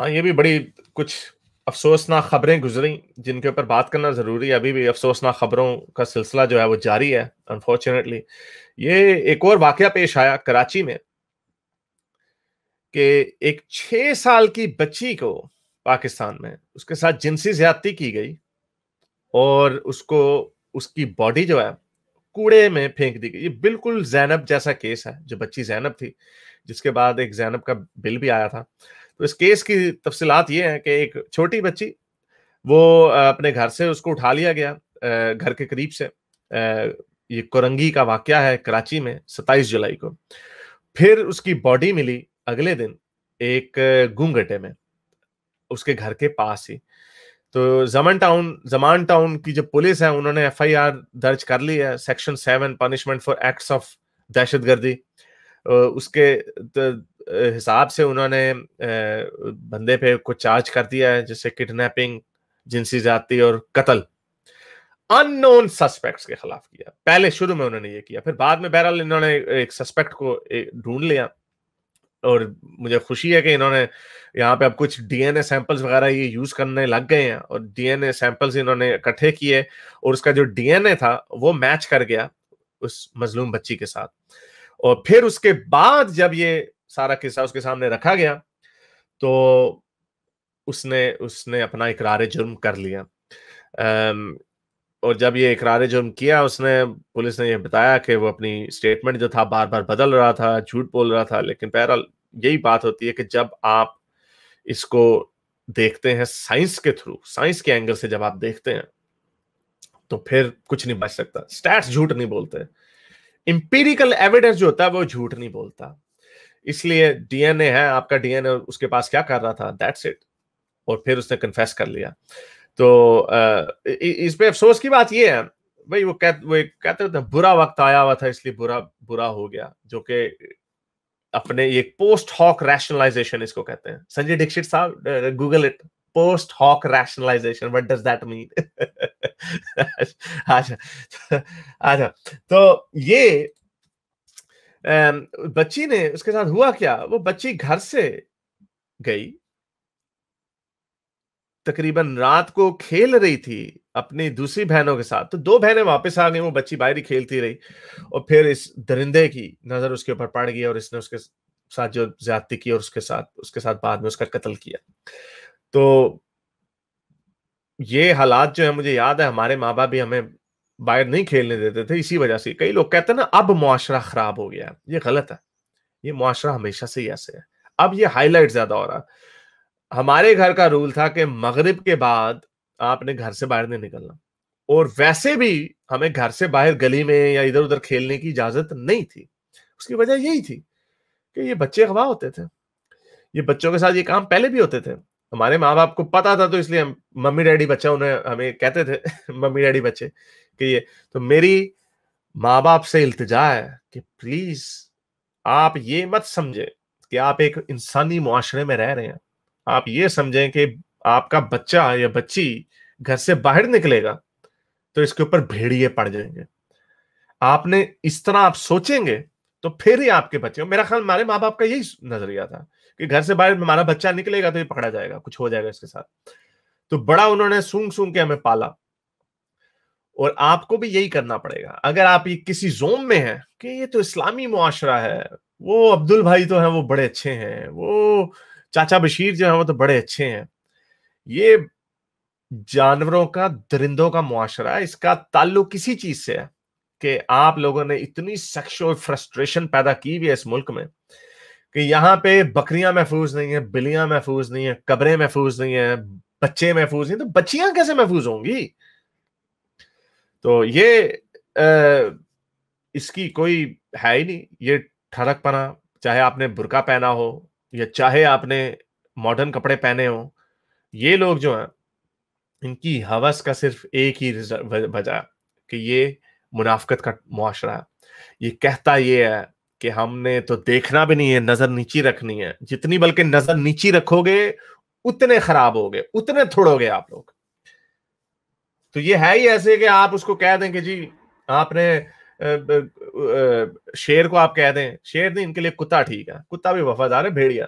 हाँ ये भी बड़ी कुछ अफसोसनाक खबरें गुजरी जिनके ऊपर बात करना ज़रूरी है अभी भी अफसोसनाक खबरों का सिलसिला जो है वो जारी है अनफॉर्चुनेटली ये एक और वाक्य पेश आया कराची में कि एक छह साल की बच्ची को पाकिस्तान में उसके साथ जिनसी ज्यादती की गई और उसको उसकी बॉडी जो है कूड़े में फेंक दी गई ये बिल्कुल जैनब जैसा केस है जो बच्ची जैनब थी जिसके बाद एक जैनब का बिल भी आया था तो इस केस की तफसीलात ये है कि एक छोटी बच्ची वो अपने घर से उसको उठा लिया गया घर के करीब से ये कोरंगी का वाक्य है कराची में 27 जुलाई को फिर उसकी बॉडी मिली अगले दिन एक गुंगटे में उसके घर के पास ही तो जमन टाउन जमान टाउन की जो पुलिस है उन्होंने एफआईआर दर्ज कर ली है section seven punishment for acts of गर्दी उसके हिसाब से उन्होंने बंदे पे कुछ चार्ज कर दिया है जैसे किडनैपिंग जिनसी जाति और कत्ल अननोन सस्पेक्ट्स के खिलाफ किया पहले शुरू में उन्होंने ये किया फिर बाद में बहरहाल इन्होंने एक सस्पेक्ट को ढूंढ लिया और मुझे खुशी है कि इन्होंने यहाँ पे अब कुछ डीएनए सैंपल्स वगैरह ये यूज करने लग गए हैं और डीएनए सैंपल्स इन्होंने इकट्ठे किए और उसका जो डीएनए था वो मैच कर गया उस मजलूम बच्ची के साथ और फिर उसके बाद जब ये सारा किस्सा उसके सामने रखा गया तो उसने उसने अपना इकरार जुर्म कर लिया और जब ये इकरार जुर्म किया उसने पुलिस ने यह बताया कि वो अपनी स्टेटमेंट जो था बार बार बदल रहा था झूठ बोल रहा था लेकिन बहरहाल यही बात होती है कि जब आप इसको देखते हैं साइंस के थ्रू साइंस के एंगल से जब आप देखते हैं तो फिर कुछ नहीं बच सकता स्टैट्स झूठ नहीं बोलते इंपीरिकल एविडेंस जो होता है वो झूठ नहीं बोलता इसलिए डीएनए है आपका डीएनए उसके पास क्या कर रहा था दैट्स इट और फिर उसने कन्फेस कर लिया तो इस पे अफसोस की बात ये है भाई वो कह वो कहते थे बुरा वक्त आया हुआ था इसलिए बुरा बुरा हो गया जो कि अपने ये पोस्ट हॉक रैशनलाइजेशन इसको कहते हैं संजय दीक्षित साहब Google it post hoc rationalisation what does that mean अच्छा अच्छा, अच्छा तो ये बच्ची ने उसके साथ हुआ क्या वो बच्ची घर से गई तकरीबन रात को खेल रही थी अपनी दूसरी बहनों के साथ तो दो बहनें वापस आ गई वो बच्ची बाहर ही खेलती रही और फिर इस दरिंदे की नजर उसके ऊपर पड़ गई और इसने उसके साथ जो ज्यादती की और उसके साथ उसके साथ बाद में उसका कत्ल किया तो ये हालात जो है मुझे याद है हमारे माँ बाप भी हमें बाहर नहीं खेलने देते थे इसी वजह से कई लोग कहते हैं ना अब मुआरा खराब हो गया ये गलत है ये मुआरा हमेशा से ही ऐसे है अब ये हाईलाइट ज्यादा हो रहा हमारे घर का रूल था कि मगरिब के बाद आपने घर से बाहर नहीं निकलना और वैसे भी हमें घर से बाहर गली में या इधर उधर खेलने की इजाजत नहीं थी उसकी वजह यही थी कि ये बच्चे अगवा होते थे ये बच्चों के साथ ये काम पहले भी होते थे हमारे माँ बाप को पता था तो इसलिए मम्मी डैडी बच्चा उन्हें हमें कहते थे मम्मी डैडी बच्चे कि ये तो मेरी माँ बाप से इल्तजा है कि प्लीज आप ये मत समझे कि आप एक इंसानी मुआशरे में रह रहे हैं आप ये समझें कि आपका बच्चा या बच्ची घर से बाहर निकलेगा तो इसके ऊपर भेड़िए पड़ जाएंगे आपने इस तरह आप सोचेंगे तो फिर ही आपके बच्चे मेरा ख्याल हमारे माँ बाप का यही नजरिया था कि घर से बाहर हमारा बच्चा निकलेगा तो ये पकड़ा जाएगा कुछ हो जाएगा इसके साथ तो बड़ा उन्होंने सूंघ सूंघ के हमें पाला और आपको भी यही करना पड़ेगा अगर आप ये किसी जोन में हैं कि ये तो इस्लामी मुआशरा है वो अब्दुल भाई तो है वो बड़े अच्छे हैं वो चाचा बशीर जो है वो तो बड़े अच्छे हैं ये जानवरों का दरिंदों का मुआशरा है इसका ताल्लुक किसी चीज से है कि आप लोगों ने इतनी सेक्सुअल फ्रस्ट्रेशन पैदा की हुई है इस मुल्क में कि यहाँ पे बकरियां महफूज नहीं है बिलियां महफूज नहीं है कब्रें महफूज नहीं है बच्चे महफूज नहीं तो बच्चियां कैसे महफूज होंगी तो ये आ, इसकी कोई है ही नहीं ये ठरक पना चाहे आपने बुरका पहना हो या चाहे आपने मॉडर्न कपड़े पहने हो ये लोग जो हैं इनकी हवस का सिर्फ एक ही वजह कि ये मुनाफ्त का मुआरा है ये कहता ये है कि हमने तो देखना भी नहीं है नजर नीची रखनी है जितनी बल्कि नजर नीची रखोगे उतने खराब हो गए उतने थोड़ोगे आप लोग तो ये है ही ऐसे कि आप उसको कह दें कि जी आपने शेर को आप कह दें शेर नहीं इनके लिए कुत्ता ठीक है कुत्ता भी वफादार है भेड़िया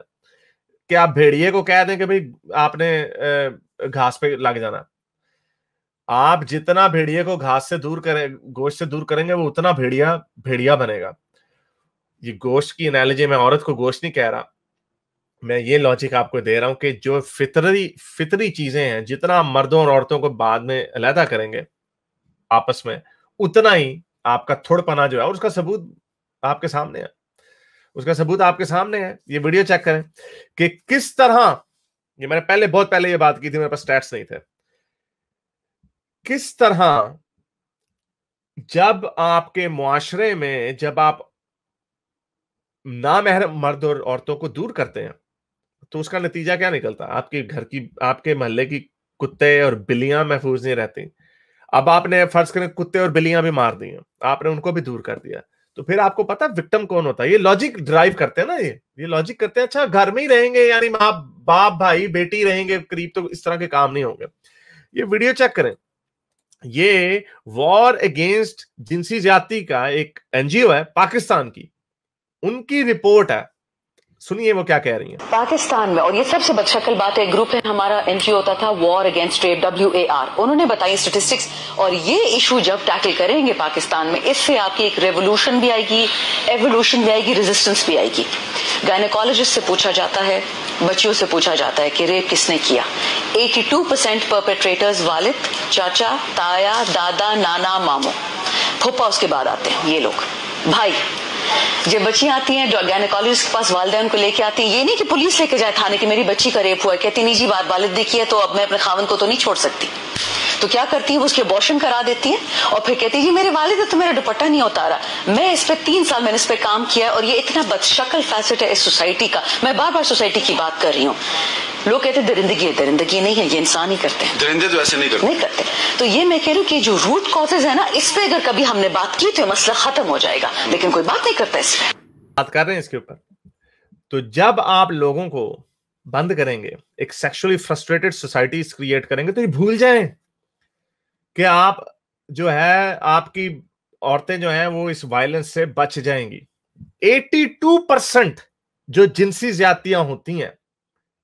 कि आप भेड़िए को कह दें कि भाई आपने घास पे लग जाना आप जितना भेड़िए को घास से दूर करें गोश्त से दूर करेंगे वो उतना भेड़िया भेड़िया बनेगा ये गोश्त की एनालॉजी मैं औरत को गोश्त नहीं कह रहा मैं ये लॉजिक आपको दे रहा हूं कि जो फितरी फितरी चीज़ें हैं जितना मर्दों और औरतों को बाद में अलहदा करेंगे आपस में उतना ही आपका थोड़पना जो है और उसका सबूत आपके सामने है उसका सबूत आपके सामने है ये वीडियो चेक करें कि किस तरह ये मैंने पहले बहुत पहले ये बात की थी मेरे पास स्टैट्स नहीं थे किस तरह जब आपके मुआरे में जब आप नामहरम मर्द और औरतों को दूर करते हैं तो उसका नतीजा क्या निकलता आपके घर की आपके मोहल्ले की कुत्ते और बिल्लियां महफूज नहीं रहती अब आपने फर्ज करें कुत्ते और बिल्लियां भी मार दी हैं आपने उनको भी दूर कर दिया तो फिर आपको पता विक्टम कौन होता है ये लॉजिक ड्राइव करते हैं ना ये ये लॉजिक करते हैं अच्छा घर में ही रहेंगे यानी माँ बाप भाई बेटी रहेंगे करीब तो इस तरह के काम नहीं होंगे ये वीडियो चेक करें ये वॉर अगेंस्ट जिनसी जाति का एक एनजीओ है पाकिस्तान की उनकी रिपोर्ट है सुनिए वो क्या कह रही है पाकिस्तान में और ये सबसे बदशक्ल बात है ग्रुप है हमारा एनजीओ होता था war against rape W A R उन्होंने बताई स्टेटिस्टिक्स और ये इशू जब टैकल करेंगे पाकिस्तान में इससे आपकी एक रेवोल्यूशन भी आएगी एवोल्यूशन भी आएगी रेजिस्टेंस भी आएगी गायनेकोलॉजिस्ट से पूछा जाता है बच्चियों से पूछा जाता है कि रेप किसने किया एटी टू परसेंट परपेट्रेटर्स वालिद चाचा ताया दादा नाना मामो फुप्पा उसके बाद आते हैं ये लोग भाई जब बच्ची आती है गायनकोलॉजिस्ट के पास वाले उनको लेके आती है ये नहीं कि पुलिस लेके जाए थाने की मेरी बच्ची का रेप हुआ कहती नहीं जी बात वालिद देखी है तो अब मैं अपने खावन को तो नहीं छोड़ सकती तो क्या करती है वो उसके अबॉर्शन करा देती है और फिर कहती है जी मेरे वालिद तो मेरा दुपट्टा नहीं उतारा मैं इस पर तीन साल मैंने इस पर काम किया और ये इतना बदशकल फैसेट है इस सोसाइटी का मैं बार बार सोसाइटी की बात कर रही हूँ लोग कहते दरिंदगी है दरिंदगी नहीं है ये इंसान ही करते हैं दरिंदे तो ऐसे नहीं करते नहीं करते तो ये मैं कह रही हूँ कि जो रूट कॉजेज है ना इस पे अगर कभी हमने बात की तो मसला खत्म हो जाएगा लेकिन कोई बात नहीं करता इस पे बात कर रहे हैं इसके ऊपर तो जब आप लोगों को बंद करेंगे एक सेक्सुअली फ्रस्ट्रेटेड सोसाइटी क्रिएट करेंगे तो ये भूल जाए कि आप जो है आपकी औरतें जो हैं वो इस वायलेंस से बच जाएंगी 82 परसेंट जो जिनसी ज्यादतियां होती हैं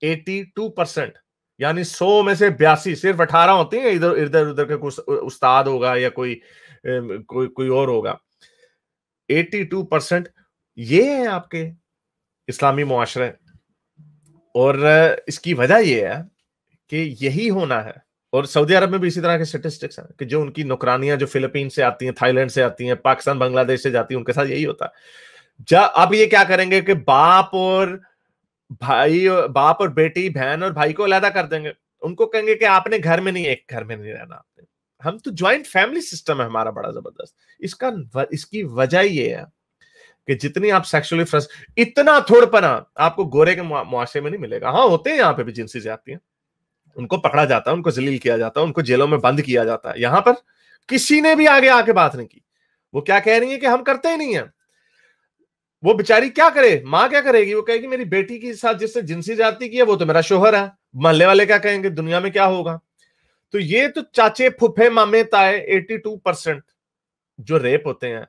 82 परसेंट यानी 100 में से बयासी सिर्फ अठारह होती है इधर इधर उधर के कुछ उस्ताद होगा या कोई कोई कोई और होगा 82 परसेंट ये है आपके इस्लामी माशरे और इसकी वजह ये है कि यही होना है और सऊदी अरब में भी इसी तरह के स्टेटिस्टिक्स हैं कि जो उनकी नौकरानियां जो फिलिपीन से आती हैं थाईलैंड से आती हैं पाकिस्तान बांग्लादेश से जाती हैं उनके साथ यही होता है जब अब ये क्या करेंगे कि बाप और भाई बाप और बेटी बहन और भाई को अलहदा कर देंगे उनको कहेंगे कि आपने घर में नहीं एक घर में नहीं रहना आपने हम तो ज्वाइंट फैमिली सिस्टम है हमारा बड़ा जबरदस्त इसका इसकी वजह ये है कि जितनी आप सेक्सुअली फ्रस्ट इतना थोड़पना आपको गोरे के मुआशे में नहीं मिलेगा हाँ होते हैं यहाँ पे भी जिनसी जाती है उनको पकड़ा जाता है उनको जलील किया जाता है उनको जेलों में बंद किया जाता है यहाँ पर किसी ने भी आगे आके बात नहीं की वो क्या कह रही है कि हम करते ही नहीं है वो बेचारी क्या करे माँ क्या करेगी वो कहेगी मेरी बेटी के साथ जिससे जिनसी जाती की है वो तो मेरा शोहर है मोहल्ले वाले क्या कहेंगे दुनिया में क्या होगा तो ये तो चाचे फुफे मामे ताए 82 परसेंट जो रेप होते हैं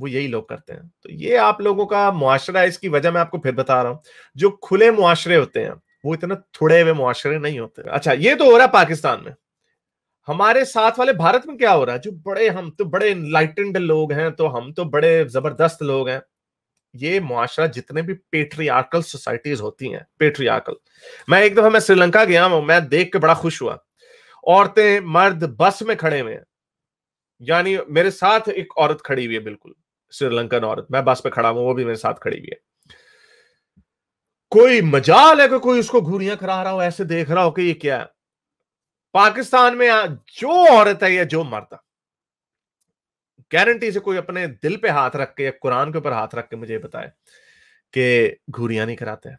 वो यही लोग करते हैं तो ये आप लोगों का मुआशरा है इसकी वजह मैं आपको फिर बता रहा हूँ जो खुले मुआशरे होते हैं वो इतना थोड़े हुए मुआशरे नहीं होते अच्छा ये तो हो रहा है पाकिस्तान में हमारे साथ वाले भारत में क्या हो रहा है जो बड़े हम तो बड़े इनलाइटेंड लोग हैं तो हम तो बड़े जबरदस्त लोग हैं ये मुआरा जितने भी पेट्रियार्कल सोसाइटीज होती हैं पेट्रियार्कल मैं एक दफा मैं श्रीलंका गया हूं मैं देख के बड़ा खुश हुआ औरतें मर्द बस में खड़े हुए हैं यानी मेरे साथ एक औरत खड़ी हुई है बिल्कुल श्रीलंकन औरत मैं बस पे खड़ा हुआ वो भी मेरे साथ खड़ी हुई है कोई मजाल है कि कोई उसको घूरियां करा रहा हो ऐसे देख रहा हो कि ये क्या है पाकिस्तान में जो औरत है या जो मर्द है गारंटी से कोई अपने दिल पे हाथ रख के या कुरान के ऊपर हाथ रख के मुझे बताए कि घूरिया नहीं कराते हैं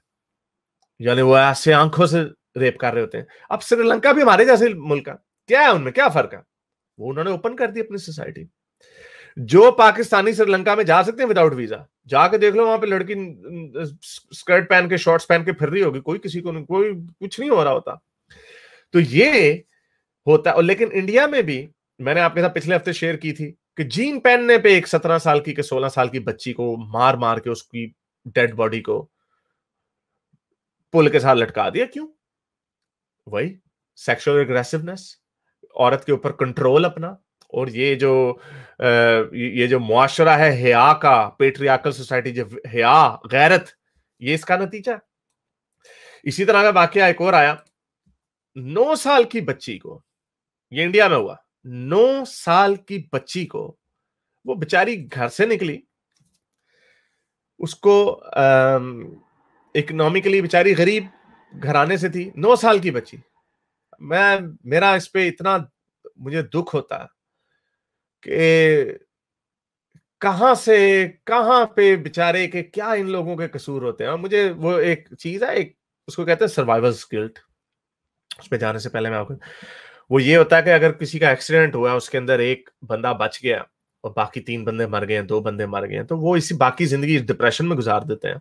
यानी वो ऐसे आंखों से रेप कर रहे होते हैं अब श्रीलंका भी हमारे जैसे मुल्क है क्या है उनमें क्या फर्क है वो उन्होंने ओपन कर दी अपनी सोसाइटी जो पाकिस्तानी श्रीलंका में जा सकते हैं विदाउट वीजा जाके देख लो वहां पे लड़की स्कर्ट पहन के शॉर्ट्स पहन के फिर रही होगी कोई किसी को नहीं कोई कुछ नहीं हो रहा होता तो ये होता है और लेकिन इंडिया में भी मैंने आपके साथ पिछले हफ्ते शेयर की थी कि जीन पहनने पे एक सत्रह साल की के सोलह साल की बच्ची को मार मार के उसकी डेड बॉडी को पुल के साथ लटका दिया क्यों वही सेक्सुअल एग्रेसिवनेस औरत के ऊपर कंट्रोल अपना और ये जो ये जो मुआशरा है हया का पेट्रियाकल सोसाइटी जो हया गैरत ये इसका नतीजा इसी तरह का वाक्य एक और आया नौ साल की बच्ची को ये इंडिया में हुआ नौ साल की बच्ची को वो बेचारी घर से निकली उसको इकोनॉमिकली बेचारी गरीब घराने से थी नौ साल की बच्ची मैं मेरा इस पे इतना मुझे दुख होता कि कहा से कहा पे बेचारे के क्या इन लोगों के कसूर होते हैं और मुझे वो एक चीज है एक उसको कहते हैं सर्वाइवल स्किल्ट उसमें जाने से पहले मैं आपको वो ये होता है कि अगर किसी का एक्सीडेंट हुआ उसके अंदर एक बंदा बच गया और बाकी तीन बंदे मर गए दो बंदे मर गए तो वो इसी बाकी जिंदगी डिप्रेशन में गुजार देते हैं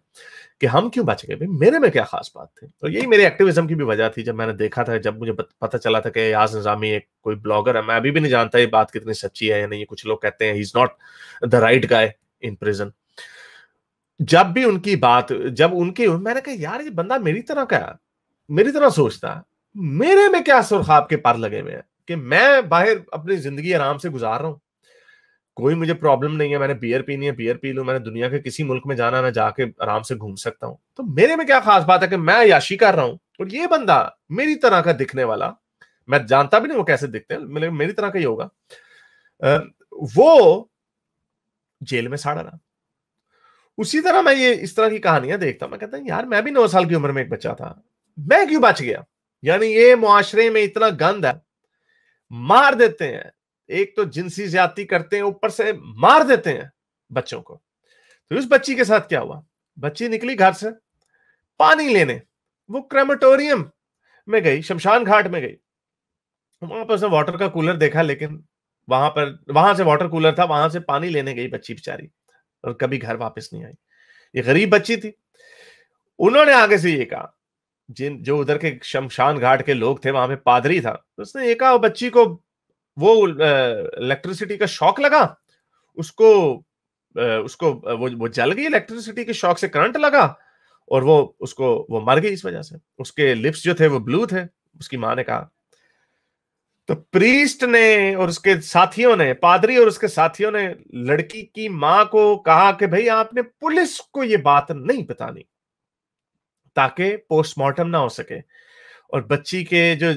कि हम क्यों बच गए भाई मेरे में क्या खास बात थी तो यही मेरे एक्टिविज्म की भी वजह थी जब मैंने देखा था जब मुझे पता चला था कि याज निजामी एक कोई ब्लॉगर है मैं अभी भी नहीं जानता ये बात कितनी सच्ची है या नहीं कुछ लोग कहते हैं he is not the right guy in prison जब भी उनकी बात जब उनकी मैंने कहा यार ये बंदा मेरी तरह का मेरी तरह सोचता है मेरे में क्या सुर आपके के पार लगे हुए हैं कि मैं बाहर अपनी जिंदगी आराम से गुजार रहा हूं कोई मुझे प्रॉब्लम नहीं है मैंने बियर पीनी है बियर पी लू मैंने दुनिया के किसी मुल्क में जाना मैं जाके आराम से घूम सकता हूं तो मेरे में क्या खास बात है कि मैं याशी कर रहा हूं और ये बंदा मेरी तरह का दिखने वाला मैं जानता भी नहीं वो कैसे दिखते हैं मतलब मेरी तरह का ही होगा वो जेल में साड़ा रहा उसी तरह मैं ये इस तरह की कहानियां देखता मैं कहता यार मैं भी नौ साल की उम्र में एक बच्चा था मैं क्यों बच गया यानी ये मुआशरे में इतना गंद है मार देते हैं एक तो जिनसी ज्यादा करते हैं ऊपर से मार देते हैं बच्चों को तो उस बच्ची के साथ क्या हुआ बच्ची निकली घर से पानी लेने वो क्रेमेटोरियम में गई शमशान घाट में गई वहां पर उसने वाटर का कूलर देखा लेकिन वहां पर वहां से वाटर कूलर था वहां से पानी लेने गई बच्ची बेचारी और कभी घर वापस नहीं आई ये गरीब बच्ची थी उन्होंने आगे से ये कहा जिन जो उधर के शमशान घाट के लोग थे वहां पे पादरी था तो उसने एक बच्ची को वो इलेक्ट्रिसिटी का शौक लगा उसको उसको वो वो जल गई इलेक्ट्रिसिटी के शौक से करंट लगा और वो उसको वो मर गई इस वजह से उसके लिप्स जो थे वो ब्लू थे उसकी माँ ने कहा तो प्रीस्ट ने और उसके साथियों ने पादरी और उसके साथियों ने लड़की की माँ को कहा कि भाई आपने पुलिस को ये बात नहीं बतानी ताकि पोस्टमार्टम ना हो सके और बच्ची के जो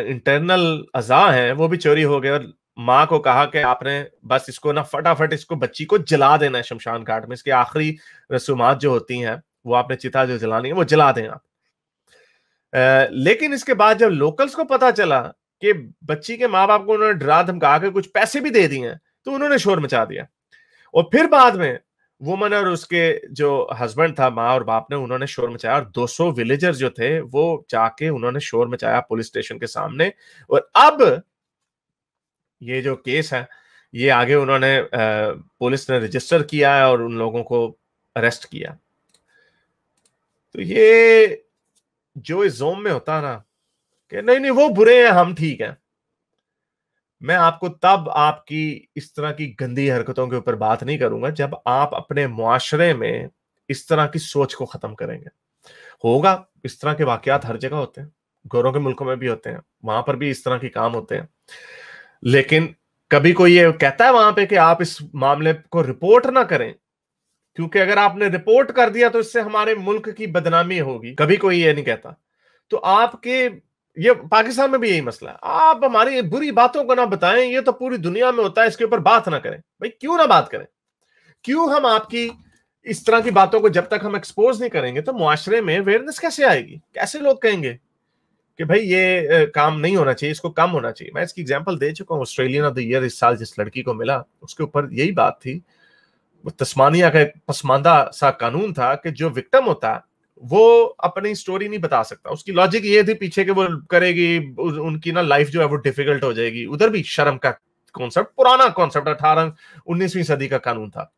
इंटरनल अजा हैं वो भी चोरी हो गए और माँ को कहा कि आपने बस इसको ना फटाफट इसको बच्ची को जला देना है शमशान घाट में इसकी आखिरी रसूमात जो होती हैं वो आपने चिता जो जलानी है वो जला देना आप लेकिन इसके बाद जब लोकल्स को पता चला कि बच्ची के माँ बाप को उन्होंने डरा धमका के कुछ पैसे भी दे दिए तो उन्होंने शोर मचा दिया और फिर बाद में वुमन और उसके जो हस्बैंड था माँ और बाप ने उन्होंने शोर मचाया और 200 विलेजर जो थे वो जाके उन्होंने शोर मचाया पुलिस स्टेशन के सामने और अब ये जो केस है ये आगे उन्होंने पुलिस ने रजिस्टर किया है और उन लोगों को अरेस्ट किया तो ये जो इस जोम में होता ना कि नहीं नहीं वो बुरे हैं हम ठीक हैं मैं आपको तब आपकी इस तरह की गंदी हरकतों के ऊपर बात नहीं करूंगा जब आप अपने मुआशरे में इस तरह की सोच को खत्म करेंगे होगा इस तरह के वाकयात हर जगह होते हैं गोरों के मुल्कों में भी होते हैं वहां पर भी इस तरह के काम होते हैं लेकिन कभी कोई ये कहता है वहां पे कि आप इस मामले को रिपोर्ट ना करें क्योंकि अगर आपने रिपोर्ट कर दिया तो इससे हमारे मुल्क की बदनामी होगी कभी कोई ये नहीं कहता तो आपके ये पाकिस्तान में भी यही मसला है आप हमारी बुरी बातों को ना बताएं ये तो पूरी दुनिया में होता है इसके ऊपर बात ना करें भाई क्यों ना बात करें क्यों हम आपकी इस तरह की बातों को जब तक हम एक्सपोज नहीं करेंगे तो मुआरे में अवेयरनेस कैसे आएगी कैसे लोग कहेंगे कि भाई ये काम नहीं होना चाहिए इसको कम होना चाहिए मैं इसकी एग्जाम्पल दे चुका हूँ ऑस्ट्रेलियन ऑफ द ईयर इस साल जिस लड़की को मिला उसके ऊपर यही बात थी वो तस्मानिया का एक पसमानदा सा कानून था कि जो विक्टम होता है वो अपनी स्टोरी नहीं बता सकता उसकी लॉजिक ये थी पीछे के वो करेगी उनकी ना लाइफ जो है वो डिफिकल्ट हो जाएगी उधर भी शर्म का कॉन्सेप्ट पुराना कॉन्सेप्ट अठारह उन्नीसवीं सदी का कानून था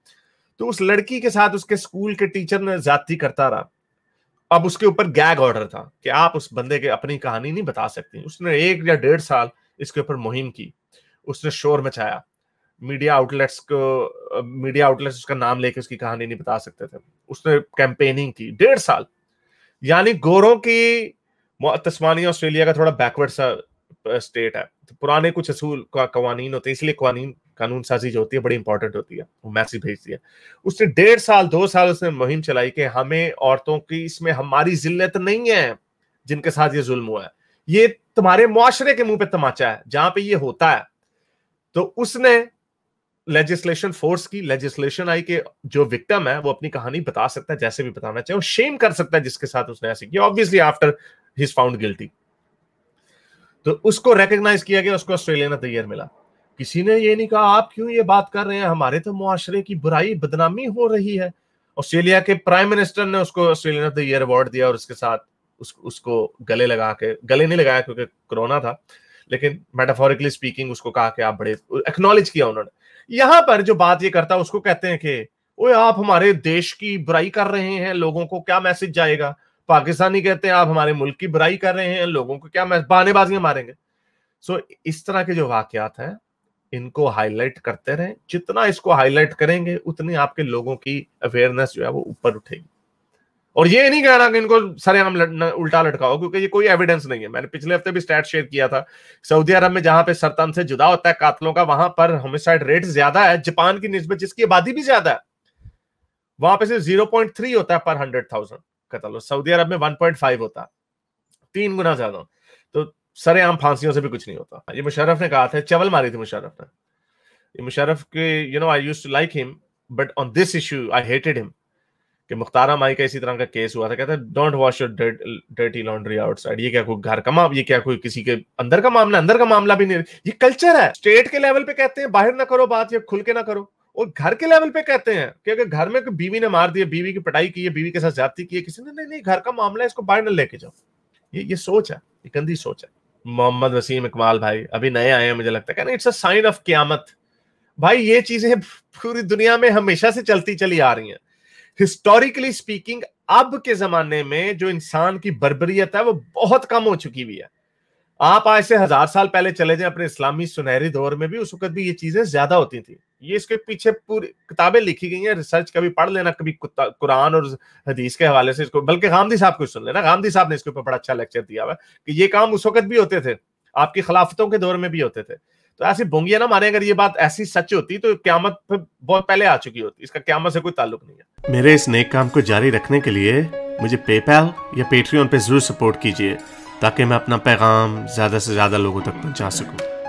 तो उस लड़की के साथ उसके स्कूल के टीचर ने ज्यादती करता रहा अब उसके ऊपर गैग ऑर्डर था कि आप उस बंदे के अपनी कहानी नहीं बता सकती उसने एक या डेढ़ साल इसके ऊपर मुहिम की उसने शोर मचाया मीडिया आउटलेट्स को मीडिया आउटलेट्स उसका नाम लेके उसकी कहानी नहीं बता सकते थे उसने कैंपेनिंग की डेढ़ साल यानी गोरों की तस्मानी ऑस्ट्रेलिया का थोड़ा बैकवर्ड सा स्टेट है तो पुराने कुछ असूल का कवानीन होते हैं इसलिए कवानीन कानून साजी जो होती है बड़ी इंपॉर्टेंट होती है वो मैसेज भेजती है उसने डेढ़ साल दो साल उसने मुहिम चलाई कि हमें औरतों की इसमें हमारी जिल्लत नहीं है जिनके साथ ये जुल्म हुआ है ये तुम्हारे मुआरे के मुंह पे तमाचा है जहां पे ये होता है तो उसने लेजिस्लेशन फोर्स की लेजिस्लेशन आई के जो विक्टम है वो अपनी कहानी बता सकता है जैसे भी बताना चाहे वो शेम कर सकता है जिसके साथ उसने ऐसे किया obviously after his found guilty तो उसको रिकग्नाइज किया गया उसको ऑस्ट्रेलिया ने तैयार मिला किसी ने ये नहीं कहा आप क्यों ये बात कर रहे हैं हमारे तो मुआरे की बुराई बदनामी हो रही है ऑस्ट्रेलिया के प्राइम मिनिस्टर ने उसको Australian of the year award दिया और उसके साथ उस, उसको गले लगा के गले नहीं लगाया क्योंकि कोरोना था लेकिन मेटाफोरिकली स्पीकिंग उसको कहा कि आप बड़े एक्नोलेज किया उन्होंने यहां पर जो बात ये करता है उसको कहते हैं कि ओए आप हमारे देश की बुराई कर रहे हैं लोगों को क्या मैसेज जाएगा पाकिस्तानी कहते हैं आप हमारे मुल्क की बुराई कर रहे हैं लोगों को क्या बहानेबाजियां मारेंगे सो इस तरह के जो वाकत हैं इनको हाईलाइट करते रहें जितना इसको हाईलाइट करेंगे उतनी आपके लोगों की अवेयरनेस जो है वो ऊपर उठेगी और ये नहीं कह रहा कि इनको सरेआम उल्टा लटकाओ क्योंकि ये कोई एविडेंस नहीं है मैंने पिछले हफ्ते भी स्टैट शेयर किया था सऊदी अरब में जहां पे सरतन से जुदा होता है कातलों का वहां पर होमिसाइड रेट ज्यादा है जापान की निस्बत जिसकी आबादी भी ज्यादा है वहां पे सिर्फ जीरो पॉइंट थ्री होता है पर हंड्रेड थाउजेंड कतलो सऊदी अरब में वन पॉइंट फाइव होता है तीन गुना ज्यादा तो सरेआम फांसियों से भी कुछ नहीं होता हाँ, ये मुशरफ ने कहा था चवल मारी थी मुशरफ ने मुशरफ के you know I used to like him but on this issue I hated him कि मुख्तारा माई का इसी तरह का केस हुआ था कहता है don't wash your dirty laundry outside ये क्या कोई घर का मामला ये क्या कोई किसी के अंदर का मामला अंदर का मामला भी नहीं ये कल्चर है स्टेट के लेवल पे कहते हैं बाहर ना करो बात या खुल के ना करो और घर के लेवल पे कहते हैं कि अगर घर में बीवी ने मार दिया बीवी की पटाई की है बीवी के साथ जाती की है किसी ने नहीं नहीं घर का मामला है इसको बाहर ना लेके जाओ ये ये सोच है ये गंदी सोच है मोहम्मद वसीम इकबाल भाई अभी नए आए हैं मुझे लगता है इट्स अ साइन ऑफ क्यामत भाई ये चीजें पूरी दुनिया में हमेशा से चलती चली आ रही हैं हिस्टोरिकली स्पीकिंग अब के जमाने में जो इंसान की बरबरीत है वो बहुत कम हो चुकी हुई है आप आज से हजार साल पहले चले जाए अपने इस्लामी सुनहरी दौर में भी उस वक्त भी ये चीजें ज्यादा होती थी ये इसके पीछे पूरी किताबें लिखी गई हैं रिसर्च कभी पढ़ लेना कभी कुरान और हदीस के हवाले से इसको बल्कि गांधी साहब को सुन लेना गांधी साहब ने इसके ऊपर बड़ा अच्छा लेक्चर दिया हुआ कि ये काम उस वक्त भी होते थे आपकी खिलाफतों के दौर में भी होते थे तो ऐसी भोंगिया ना मारे अगर ये बात ऐसी सच होती तो क्यामत बहुत पहले आ चुकी होती इसका क्यामत से कोई ताल्लुक नहीं है मेरे इस नेक काम को जारी रखने के लिए मुझे पेपैल या पेट्रियन पे जरूर सपोर्ट कीजिए ताकि मैं अपना पैगाम ज़्यादा से ज़्यादा लोगों तक पहुंचा सकूं